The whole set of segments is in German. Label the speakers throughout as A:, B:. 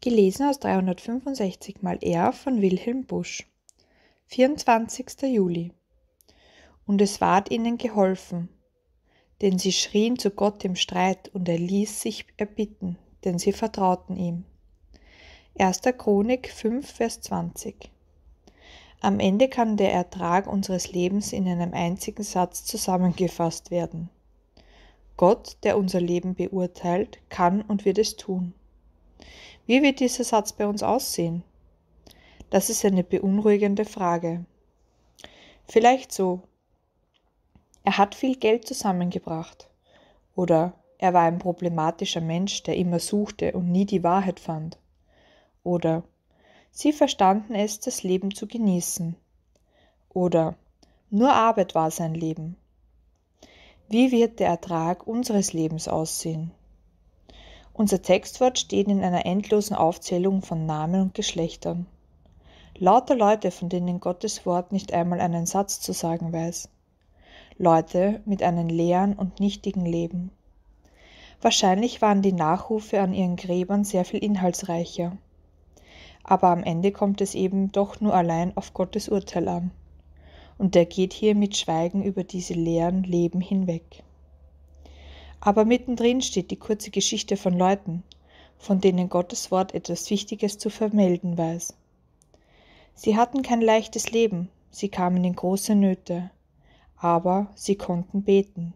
A: Gelesen aus 365 mal R von Wilhelm Busch. 24. Juli. Und es ward ihnen geholfen, denn sie schrien zu Gott im Streit und er ließ sich erbitten, denn sie vertrauten ihm. 1. Chronik 5, Vers 20. Am Ende kann der Ertrag unseres Lebens in einem einzigen Satz zusammengefasst werden. Gott, der unser Leben beurteilt, kann und wird es tun. Wie wird dieser Satz bei uns aussehen? Das ist eine beunruhigende Frage. Vielleicht so. Er hat viel Geld zusammengebracht. Oder er war ein problematischer Mensch, der immer suchte und nie die Wahrheit fand. Oder sie verstanden es, das Leben zu genießen. Oder nur Arbeit war sein Leben. Wie wird der Ertrag unseres Lebens aussehen? Unser Textwort steht in einer endlosen Aufzählung von Namen und Geschlechtern. Lauter Leute, von denen Gottes Wort nicht einmal einen Satz zu sagen weiß. Leute mit einem leeren und nichtigen Leben. Wahrscheinlich waren die Nachrufe an ihren Gräbern sehr viel inhaltsreicher. Aber am Ende kommt es eben doch nur allein auf Gottes Urteil an. Und er geht hier mit Schweigen über diese leeren Leben hinweg. Aber mittendrin steht die kurze Geschichte von Leuten, von denen Gottes Wort etwas Wichtiges zu vermelden weiß. Sie hatten kein leichtes Leben, sie kamen in große Nöte, aber sie konnten beten,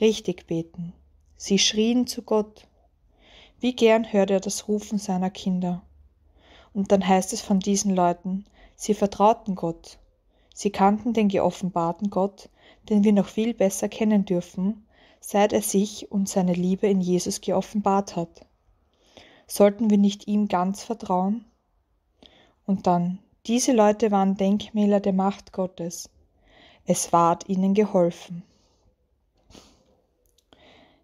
A: richtig beten. Sie schrien zu Gott. Wie gern hört er das Rufen seiner Kinder. Und dann heißt es von diesen Leuten, sie vertrauten Gott. Sie kannten den geoffenbarten Gott, den wir noch viel besser kennen dürfen seit er sich und seine Liebe in Jesus geoffenbart hat. Sollten wir nicht ihm ganz vertrauen? Und dann, diese Leute waren Denkmäler der Macht Gottes. Es ward ihnen geholfen.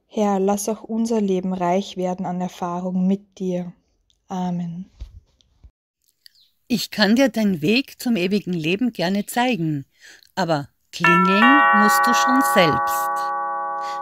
A: Herr, lass auch unser Leben reich werden an Erfahrung mit dir. Amen. Ich kann dir deinen Weg zum
B: ewigen Leben gerne zeigen, aber klingeln musst du schon selbst.